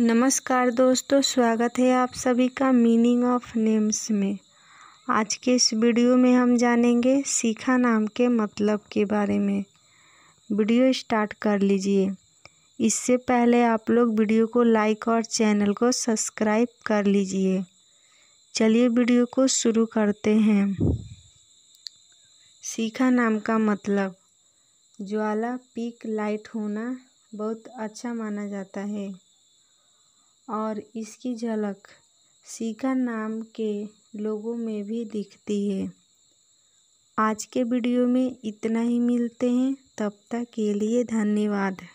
नमस्कार दोस्तों स्वागत है आप सभी का मीनिंग ऑफ नेम्स में आज के इस वीडियो में हम जानेंगे सीखा नाम के मतलब के बारे में वीडियो स्टार्ट कर लीजिए इससे पहले आप लोग वीडियो को लाइक और चैनल को सब्सक्राइब कर लीजिए चलिए वीडियो को शुरू करते हैं सीखा नाम का मतलब ज्वाला पीक लाइट होना बहुत अच्छा माना जाता है और इसकी झलक सीका नाम के लोगों में भी दिखती है आज के वीडियो में इतना ही मिलते हैं तब तक के लिए धन्यवाद